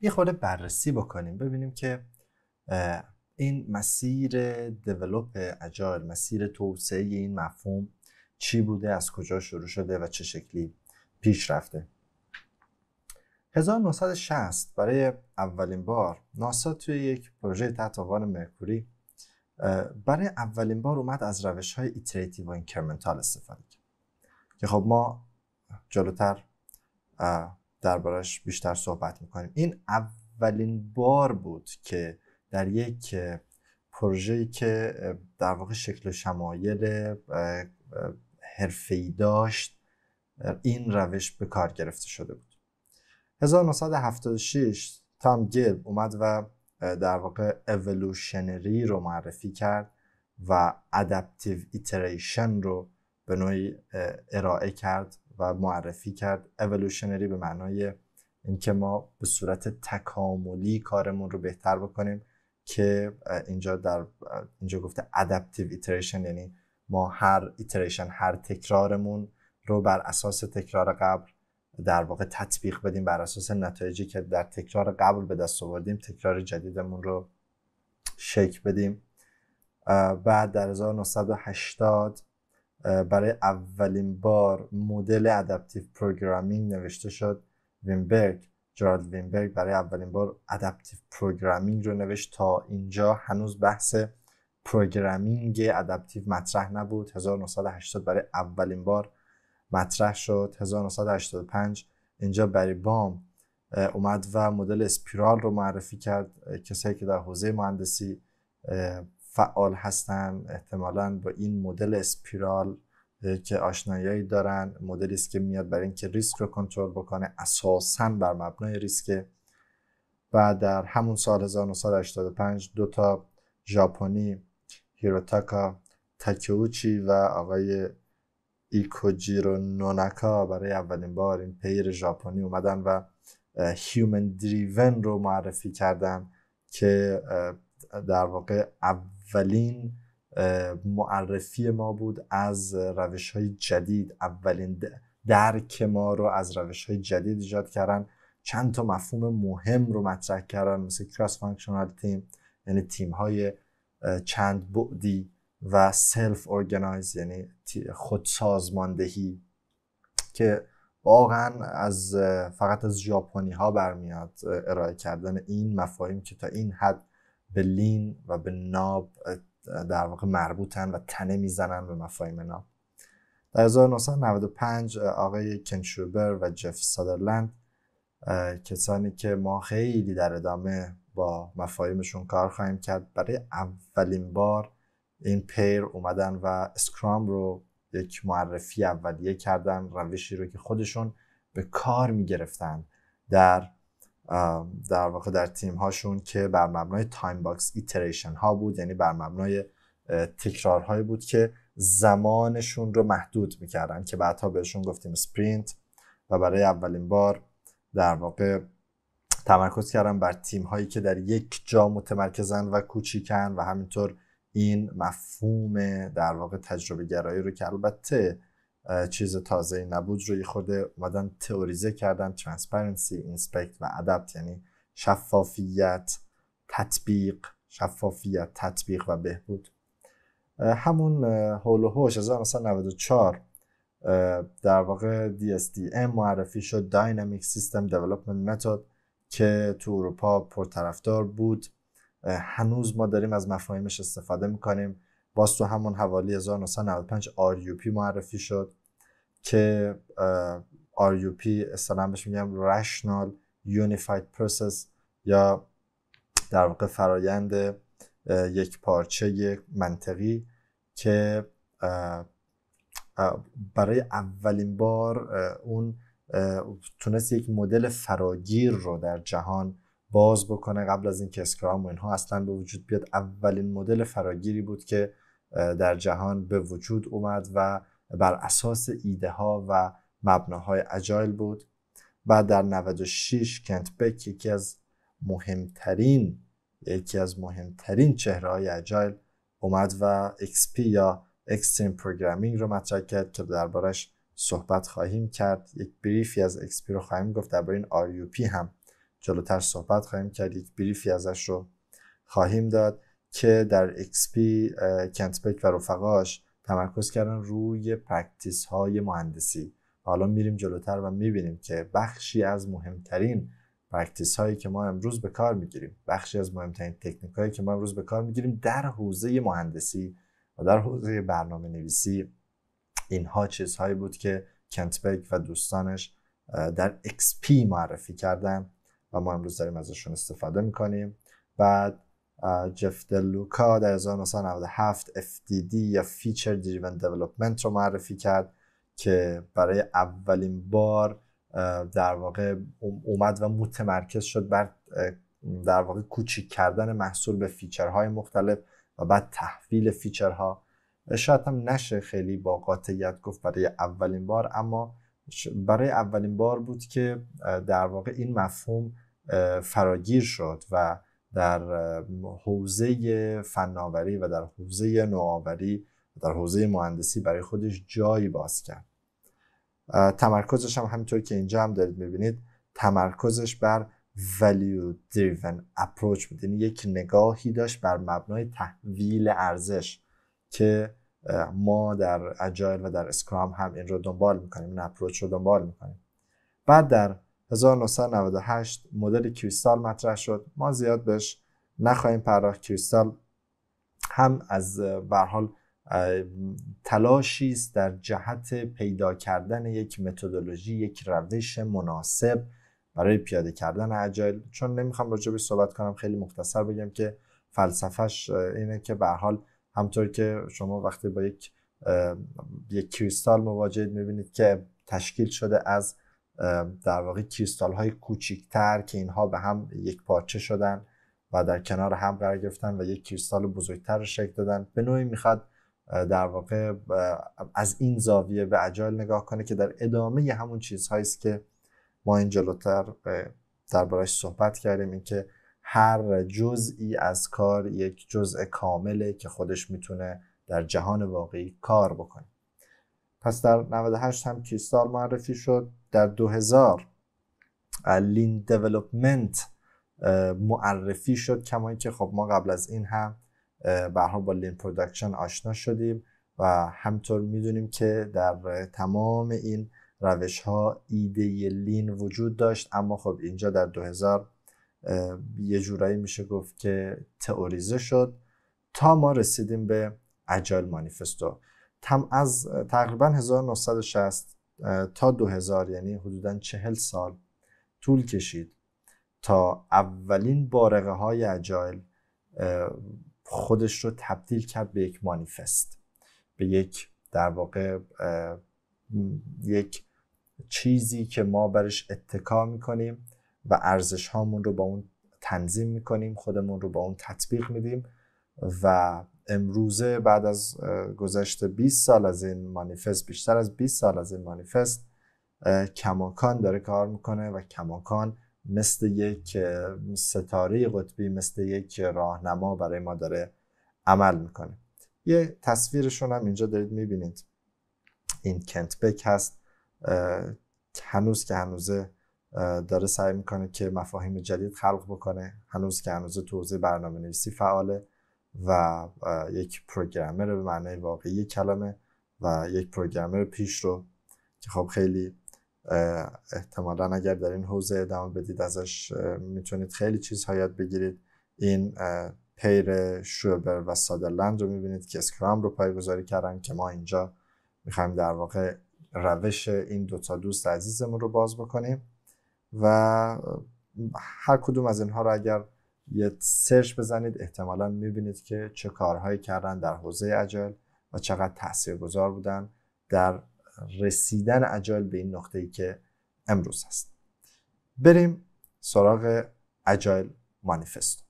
یه خورده بررسی بکنیم ببینیم که این مسیر دیولوپ اجایل مسیر توسعه این مفهوم چی بوده از کجا شروع شده و چه شکلی پیش رفته 1960 برای اولین بار ناسا توی یک پروژه تحت عنوان مرکوری برای اولین بار اومد از روش های ایتریتیو و اینکرمنتال استفاده کرد که خب ما جلوتر دربارش بیشتر صحبت میکنیم این اولین بار بود که در یک پروژه‌ای که در واقع شکل و شمایل ای داشت این روش به کار گرفته شده بود 1976 تام گیل اومد و در واقع اولوشنری رو معرفی کرد و ادپتیو ایتریشن رو به نوعی ارائه کرد و معرفی کرد اولوشنری به معنای اینکه ما به صورت تکاملی کارمون رو بهتر بکنیم که اینجا در اینجا گفته ادپتیو ایتریشن یعنی ما هر ایتریشن هر تکرارمون رو بر اساس تکرار قبل در واقع تطبیق بدیم بر اساس نتایجی که در تکرار قبل به دست آوردیم تکرار جدیدمون رو شک بدیم بعد در 1980 برای اولین بار مدل ادپتیو پروگرامینگ نوشته شد وینبرگ جارد وینبرگ برای اولین بار ادپتیو پروگرامینگ رو نوشت تا اینجا هنوز بحث پروگرامینگ ادپتیو مطرح نبود 1980 برای اولین بار مطرح شد 1985 اینجا بری بام اومد و مدل اسپیرال رو معرفی کرد کسایی که در حوزه مهندسی فعال هستن احتمالا با این مدل اسپیرال که آشنایی دارن مدلی است که میاد برای اینکه ریسک رو کنترل بکنه اساسا بر مبنای ریسک و در همون سال 1985 دو تا ژاپنی هیروتاکا تاکیوچی و آقای ایکوجیرو نوناکا برای اولین بار این پیر ژاپنی اومدن و هیومن دریون رو معرفی کردن که در واقع اولین معرفی ما بود از روش های جدید اولین درک ما رو از روش های جدید ایجاد کردن چند تا مفهوم مهم رو مطرح کردن مثل کراس فانکشنال تیم یعنی تیم های چند بعدی و سلف ارگنایز یعنی خودسازماندهی که واقعا از فقط از ژاپنی ها برمیاد ارائه کردن این مفاهیم که تا این حد به لین و به ناب در واقع مربوطن و تنه میزنن به مفاهیم ناب در 1995 آقای کنشوبر و جف سادرلند کسانی که ما خیلی در ادامه با مفاهیمشون کار خواهیم کرد برای اولین بار این پیر اومدن و اسکرام رو یک معرفی اولیه کردن روشی رو که خودشون به کار میگرفتن در در واقع در تیم هاشون که بر مبنای تایم باکس ایتریشن ها بود یعنی بر مبنای تکرارهایی بود که زمانشون رو محدود میکردن که بعدها بهشون گفتیم سپرینت و برای اولین بار در واقع تمرکز کردم بر تیم هایی که در یک جا متمرکزن و کوچیکن و همینطور این مفهوم در واقع تجربه گرایی رو که البته چیز تازه نبود رو یه خورده اومدن تئوریزه کردن ترانسپرنسی اینسپکت و ادپت یعنی شفافیت تطبیق شفافیت تطبیق و بهبود همون هول و هوش 1994 در واقع DSDM معرفی شد Dynamic System Development Method که تو اروپا پرطرفدار بود هنوز ما داریم از مفاهیمش استفاده میکنیم باز تو همون حوالی 1995 RUP معرفی شد که RUP اصطلاحا بهش میگم Rational Unified Process یا در واقع فرایند یک پارچه منطقی که برای اولین بار اون تونست یک مدل فراگیر رو در جهان باز بکنه قبل از اینکه اسکرام و اینها اصلا به وجود بیاد اولین مدل فراگیری بود که در جهان به وجود اومد و بر اساس ایده ها و مبناهای اجایل بود بعد در 96 کنت بک یکی از مهمترین یکی از مهمترین چهره های اجایل اومد و XP یا اکستریم پروگرامینگ رو مطرح کرد که دربارش صحبت خواهیم کرد یک بریفی از XP رو خواهیم گفت درباره این RUP هم جلوتر صحبت خواهیم کرد یک بریفی ازش رو خواهیم داد که در XP کنتبک و رفقاش تمرکز کردن روی پرکتیس های مهندسی حالا میریم جلوتر و میبینیم که بخشی از مهمترین پرکتیس هایی که ما امروز به کار میگیریم بخشی از مهمترین تکنیک هایی که ما امروز به کار میگیریم در حوزه مهندسی و در حوزه برنامه نویسی اینها چیزهایی بود که کنتبک و دوستانش در XP معرفی کردند. و ما امروز داریم ازشون استفاده میکنیم بعد جف دلوکا در 1997 FDD یا Feature Driven Development رو معرفی کرد که برای اولین بار در واقع اومد و متمرکز شد بر در واقع کوچیک کردن محصول به فیچرهای مختلف و بعد تحویل فیچرها شاید هم نشه خیلی با قاطعیت گفت برای اولین بار اما برای اولین بار بود که در واقع این مفهوم فراگیر شد و در حوزه فناوری و در حوزه نوآوری و در حوزه مهندسی برای خودش جایی باز کرد تمرکزش هم همینطور که اینجا هم دارید میبینید تمرکزش بر value driven approach بود یعنی یک نگاهی داشت بر مبنای تحویل ارزش که ما در اجایل و در اسکرام هم این رو دنبال میکنیم این اپروچ رو دنبال میکنیم بعد در 1998 مدل کریستال مطرح شد ما زیاد بهش نخواهیم پرداخت کریستال هم از برحال تلاشی است در جهت پیدا کردن یک متدولوژی یک روش مناسب برای پیاده کردن اجایل چون نمیخوام راجع به صحبت کنم خیلی مختصر بگم که فلسفهش اینه که به حال همطور که شما وقتی با یک یک کریستال مواجهید میبینید که تشکیل شده از در واقع کریستال های کوچیکتر که اینها به هم یک پارچه شدن و در کنار هم قرار گرفتن و یک کریستال بزرگتر رو شکل دادن به نوعی میخواد در واقع از این زاویه به اجایل نگاه کنه که در ادامه همون چیزهایی است که ما این جلوتر دربارش صحبت کردیم اینکه هر جزئی از کار یک جزء کامله که خودش میتونه در جهان واقعی کار بکنه پس در 98 هم کیستار معرفی شد در 2000 لین دیولپمنت معرفی شد کمایی که خب ما قبل از این هم برها با لین پرودکشن آشنا شدیم و همطور میدونیم که در تمام این روش ها ایده لین وجود داشت اما خب اینجا در 2000 یه جورایی میشه گفت که تئوریزه شد تا ما رسیدیم به اجایل مانیفستو تم از تقریبا 1960 تا 2000 یعنی حدودا 40 سال طول کشید تا اولین بارقه های اجایل خودش رو تبدیل کرد به یک مانیفست به یک در واقع یک چیزی که ما برش اتکا میکنیم و ارزش هامون رو با اون تنظیم کنیم خودمون رو با اون تطبیق میدیم و امروزه بعد از گذشت 20 سال از این مانیفست بیشتر از 20 سال از این مانیفست کماکان داره کار میکنه و کماکان مثل یک ستاره قطبی مثل یک راهنما برای ما داره عمل میکنه یه تصویرشون هم اینجا دارید میبینید این کنت بک هست هنوز که هنوزه داره سعی میکنه که مفاهیم جدید خلق بکنه هنوز که هنوز توضیح برنامه نویسی فعاله و یک پروگرامر به معنای واقعی کلمه و یک پروگرامر پیش رو که خب خیلی احتمالا اگر در این حوزه ادامه بدید ازش میتونید خیلی چیزها یاد بگیرید این پیر شوبر و سادرلند رو میبینید که اسکرام رو پایگذاری کردن که ما اینجا میخوایم در واقع روش این تا دوست عزیزمون رو باز بکنیم و هر کدوم از اینها رو اگر یه سرچ بزنید احتمالا میبینید که چه کارهایی کردن در حوزه اجل و چقدر تاثیرگذار بودن در رسیدن اجال به این نقطه ای که امروز هست بریم سراغ اجایل مانیفستو